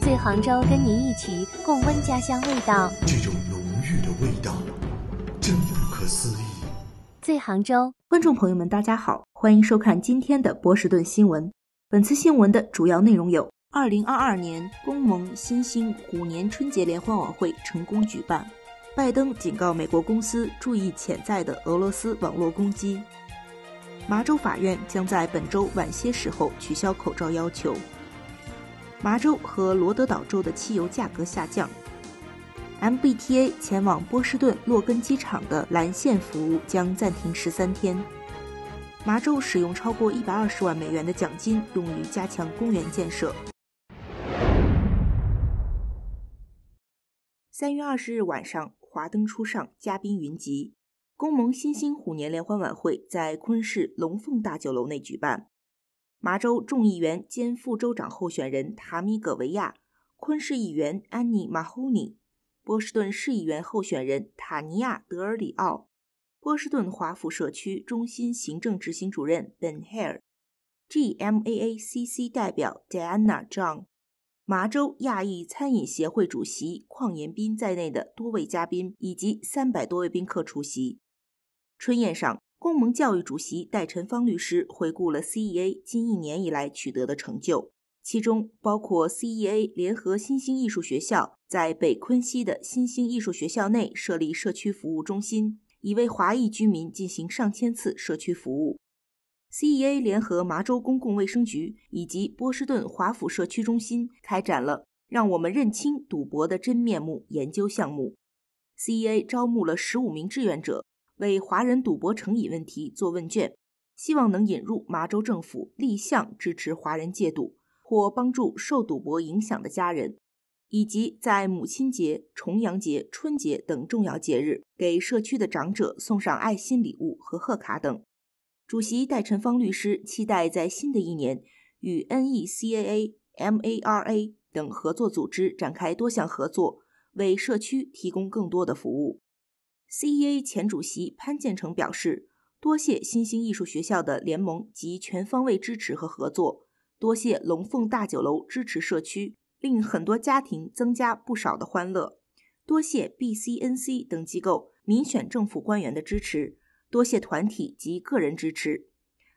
最杭州跟您一起共温家乡味道。这种浓郁的味道，真不可思议。最杭州，观众朋友们，大家好，欢迎收看今天的波士顿新闻。本次新闻的主要内容有：二零二二年工盟新兴虎年春节联欢晚会成功举办；拜登警告美国公司注意潜在的俄罗斯网络攻击；麻州法院将在本周晚些时候取消口罩要求。麻州和罗德岛州的汽油价格下降。MBTA 前往波士顿洛根机场的蓝线服务将暂停十三天。麻州使用超过一百二十万美元的奖金用于加强公园建设。三月二十日晚上，华灯初上，嘉宾云集，工盟新兴虎年联欢晚会在昆士龙凤大酒楼内举办。麻州众议员兼副州长候选人塔米戈维亚、昆士议员安妮马霍尼、波士顿市议员候选人塔尼亚德尔里奥、波士顿华府社区中心行政执行主任本海尔、GMAAACC 代表戴安娜张、麻州亚裔餐饮协会主席邝延斌在内的多位嘉宾以及三百多位宾客出席春宴上。公盟教育主席戴晨芳律师回顾了 CEA 近一年以来取得的成就，其中包括 CEA 联合新兴艺术学校在北昆西的新兴艺术学校内设立社区服务中心，以为华裔居民进行上千次社区服务。CEA 联合麻州公共卫生局以及波士顿华府社区中心开展了“让我们认清赌博的真面目”研究项目，CEA 招募了十五名志愿者。为华人赌博成瘾问题做问卷，希望能引入麻州政府立项支持华人戒赌，或帮助受赌博影响的家人，以及在母亲节、重阳节、春节等重要节日给社区的长者送上爱心礼物和贺卡等。主席戴晨芳律师期待在新的一年与 NECAA、MARA 等合作组织展开多项合作，为社区提供更多的服务。C.E.A 前主席潘建成表示：“多谢新兴艺术学校的联盟及全方位支持和合作，多谢龙凤大酒楼支持社区，令很多家庭增加不少的欢乐。多谢 B.C.N.C 等机构民选政府官员的支持，多谢团体及个人支持。”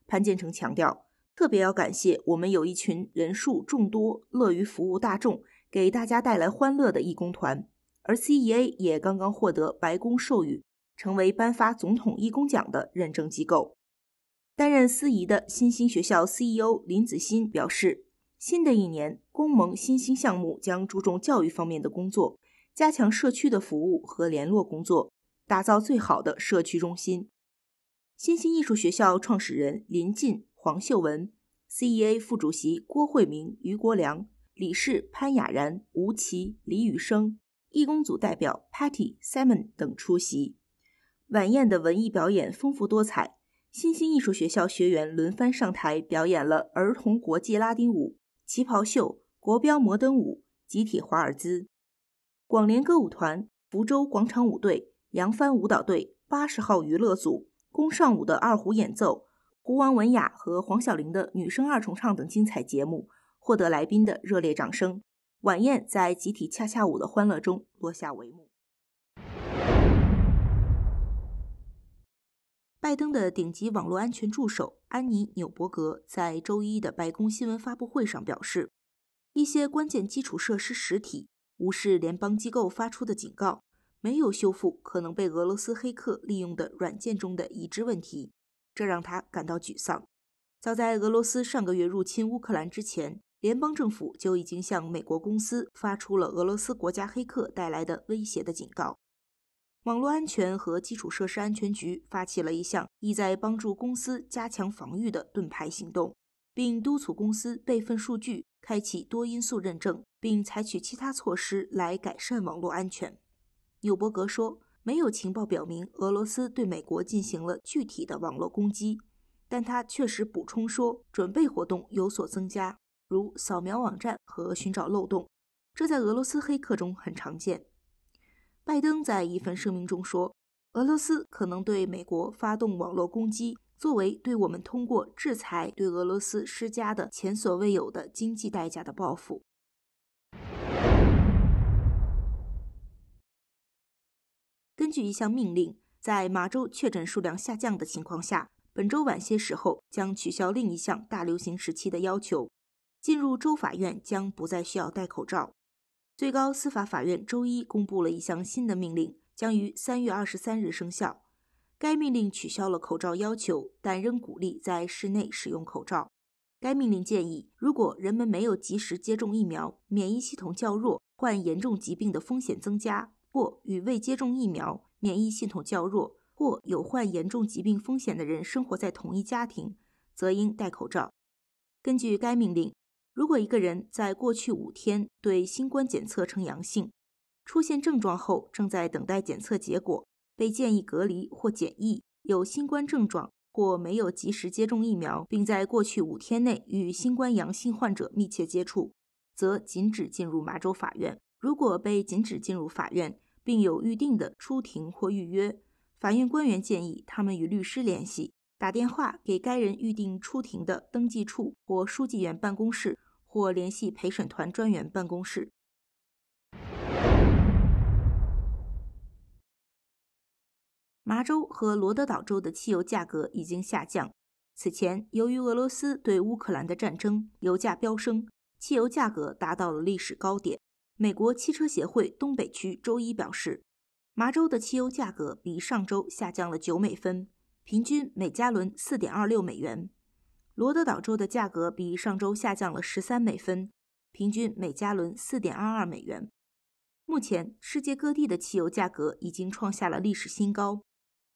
潘建成强调：“特别要感谢我们有一群人数众多、乐于服务大众，给大家带来欢乐的义工团。”而 CEA 也刚刚获得白宫授予，成为颁发总统义工奖的认证机构。担任司仪的新兴学校 CEO 林子欣表示，新的一年，工盟新兴项目将注重教育方面的工作，加强社区的服务和联络工作，打造最好的社区中心。新兴艺术学校创始人林进、黄秀文，CEA 副主席郭惠明、于国良，理事潘雅然、吴琦、李宇生。义工组代表 Patty、Simon 等出席晚宴的文艺表演丰富多彩。新兴艺术学校学员轮番上台表演了儿童国际拉丁舞、旗袍秀、国标摩登舞、集体华尔兹。广联歌舞团、福州广场舞队、扬帆舞蹈队、八十号娱乐组、宫尚武的二胡演奏、国王文雅和黄晓玲的女声二重唱等精彩节目，获得来宾的热烈掌声。晚宴在集体恰恰舞的欢乐中落下帷幕。拜登的顶级网络安全助手安妮纽伯格在周一的白宫新闻发布会上表示，一些关键基础设施实体无视联邦机构发出的警告，没有修复可能被俄罗斯黑客利用的软件中的已知问题，这让他感到沮丧。早在俄罗斯上个月入侵乌克兰之前。联邦政府就已经向美国公司发出了俄罗斯国家黑客带来的威胁的警告。网络安全和基础设施安全局发起了一项意在帮助公司加强防御的盾牌行动，并督促公司备份数据、开启多因素认证，并采取其他措施来改善网络安全。纽伯格说：“没有情报表明俄罗斯对美国进行了具体的网络攻击，但他确实补充说，准备活动有所增加。”如扫描网站和寻找漏洞，这在俄罗斯黑客中很常见。拜登在一份声明中说：“俄罗斯可能对美国发动网络攻击，作为对我们通过制裁对俄罗斯施加的前所未有的经济代价的报复。”根据一项命令，在马州确诊数量下降的情况下，本周晚些时候将取消另一项大流行时期的要求。进入州法院将不再需要戴口罩。最高司法法院周一公布了一项新的命令，将于三月二十三日生效。该命令取消了口罩要求，但仍鼓励在室内使用口罩。该命令建议，如果人们没有及时接种疫苗、免疫系统较弱、患严重疾病的风险增加，或与未接种疫苗、免疫系统较弱或有患严重疾病风险的人生活在同一家庭，则应戴口罩。根据该命令。如果一个人在过去五天对新冠检测呈阳性，出现症状后正在等待检测结果，被建议隔离或检疫，有新冠症状或没有及时接种疫苗，并在过去五天内与新冠阳性患者密切接触，则禁止进入麻州法院。如果被禁止进入法院，并有预定的出庭或预约，法院官员建议他们与律师联系。打电话给该人预定出庭的登记处或书记员办公室，或联系陪审团专员办公室。麻州和罗德岛州的汽油价格已经下降。此前，由于俄罗斯对乌克兰的战争，油价飙升，汽油价格达到了历史高点。美国汽车协会东北区周一表示，麻州的汽油价格比上周下降了九美分。平均每加仑四点二六美元，罗德岛州的价格比上周下降了十三美分，平均每加仑四点二二美元。目前，世界各地的汽油价格已经创下了历史新高。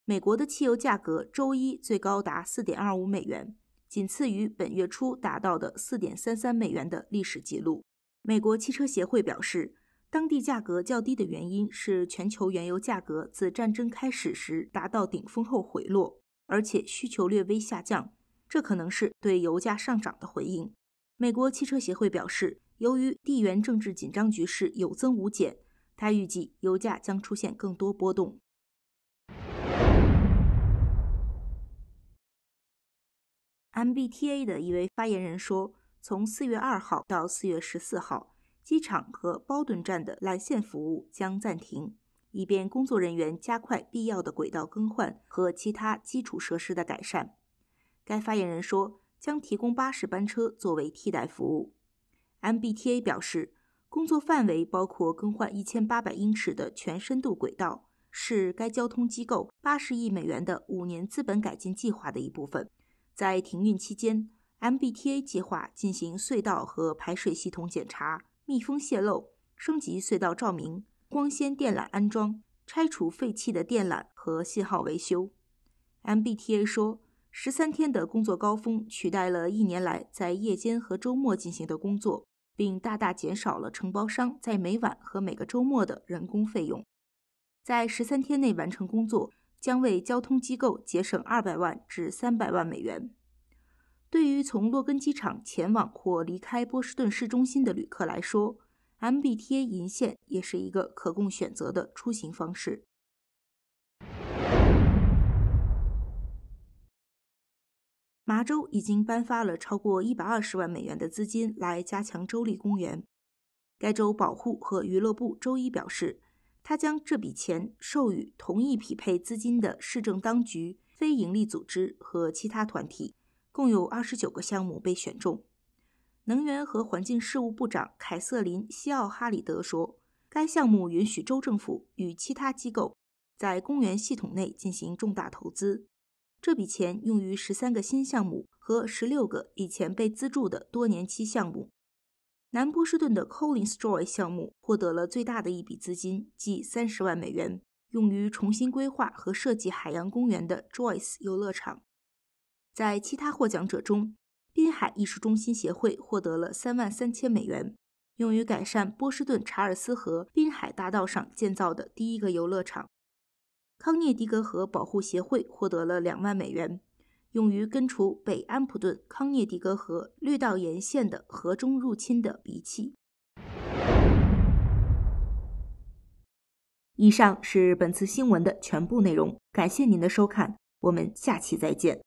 美国的汽油价格周一最高达四点二五美元，仅次于本月初达到的四点三三美元的历史记录。美国汽车协会表示。当地价格较低的原因是全球原油价格自战争开始时达到顶峰后回落，而且需求略微下降，这可能是对油价上涨的回应。美国汽车协会表示，由于地缘政治紧张局势有增无减，他预计油价将出现更多波动。MBTA 的一位发言人说：“从四月二号到四月十四号。”机场和包顿站的缆线服务将暂停，以便工作人员加快必要的轨道更换和其他基础设施的改善。该发言人说，将提供巴士班车作为替代服务。MBTA 表示，工作范围包括更换1800英尺的全深度轨道，是该交通机构80亿美元的五年资本改进计划的一部分。在停运期间，MBTA 计划进行隧道和排水系统检查。密封泄漏、升级隧道照明、光纤电缆安装、拆除废弃的电缆和信号维修。MBTA 说，十三天的工作高峰取代了一年来在夜间和周末进行的工作，并大大减少了承包商在每晚和每个周末的人工费用。在十三天内完成工作，将为交通机构节省二百万至三百万美元。对于从洛根机场前往或离开波士顿市中心的旅客来说，M B T A 银线也是一个可供选择的出行方式。麻州已经颁发了超过一百二十万美元的资金来加强州立公园。该州保护和娱乐部周一表示，他将这笔钱授予同意匹配资金的市政当局、非营利组织和其他团体。共有二十九个项目被选中。能源和环境事务部长凯瑟琳·西奥哈里德说：“该项目允许州政府与其他机构在公园系统内进行重大投资。这笔钱用于十三个新项目和十六个以前被资助的多年期项目。南波士顿的 Colin l s j o y 项目获得了最大的一笔资金，即三十万美元，用于重新规划和设计海洋公园的 Joyce 游乐场。”在其他获奖者中，滨海艺术中心协会获得了三万三千美元，用于改善波士顿查尔斯河滨海大道上建造的第一个游乐场。康涅狄格河保护协会获得了两万美元，用于根除北安普顿康涅狄格河绿道沿线的河中入侵的鼻涕。以上是本次新闻的全部内容，感谢您的收看，我们下期再见。